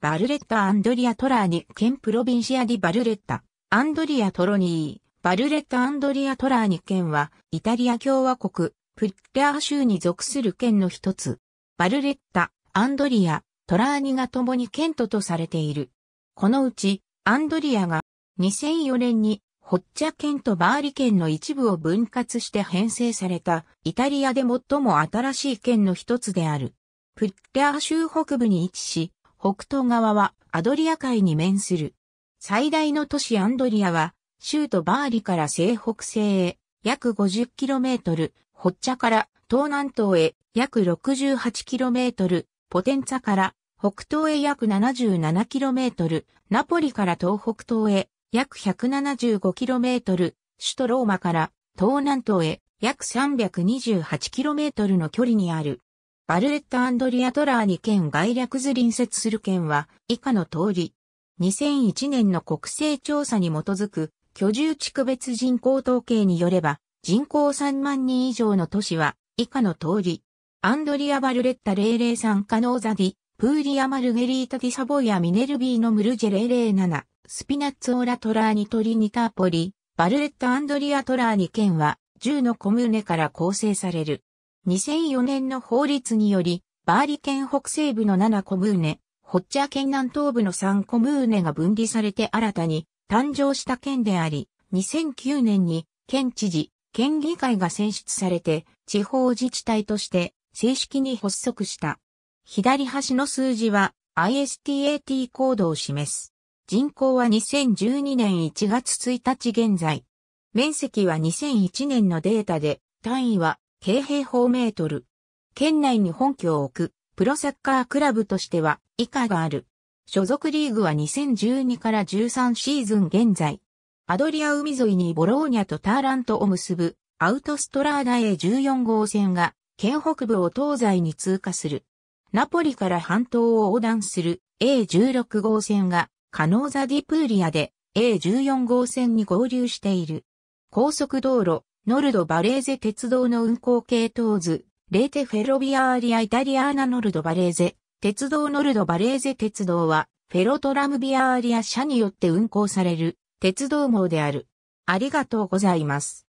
バルレッタ・アンドリア・トラーニ、県プロビンシア・ディ・バルレッタ、アンドリア・トロニー、バルレッタ・アンドリア・トラーニ県は、イタリア共和国、プッレア州に属する県の一つ。バルレッタ、アンドリア、トラーニが共に県都とされている。このうち、アンドリアが、2004年に、ホッチャ県とバーリ県の一部を分割して編成された、イタリアで最も新しい県の一つである。プッレア州北部に位置し、北東側はアドリア海に面する。最大の都市アンドリアは、州都バーリから西北西へ約 50km、ホッチャから東南東へ約 68km、ポテンツァから北東へ約 77km、ナポリから東北東へ約 175km、首都ローマから東南東へ約 328km の距離にあるバルレット・アンドリア・トラーに県外略図隣接する県は以下の通り。2001年の国勢調査に基づく居住地区別人口統計によれば人口3万人以上の都市は以下の通り。アンドリア・バルレッタ003カノーザディ、プーリア・マルゲリータ・ディサボイア・ミネルビーノ・ムルジェ007、スピナッツ・オラ・トラーニ・トリニターポリ、バルレッタ・アンドリア・トラーニ県は10のコムネから構成される。2004年の法律により、バーリ県北西部の7コムーネ、ホッチャ県南東部の3コムーネが分離されて新たに誕生した県であり、2009年に県知事、県議会が選出されて、地方自治体として正式に発足した。左端の数字は ISTAT コードを示す。人口は2012年1月1日現在。面積は2001年のデータで、単位は京平方メートル。県内に本拠を置く、プロサッカークラブとしては、以下がある。所属リーグは2012から13シーズン現在。アドリア海沿いにボローニャとターラントを結ぶ、アウトストラーダ A14 号線が、県北部を東西に通過する。ナポリから半島を横断する A16 号線が、カノーザ・ディプーリアで A14 号線に合流している。高速道路ノルド・バレーゼ鉄道の運行系統図、レーテ・フェロビアーリア・イタリアーナ・ノルド・バレーゼ、鉄道ノルド・バレーゼ鉄道は、フェロトラムビアーリア社によって運行される、鉄道網である。ありがとうございます。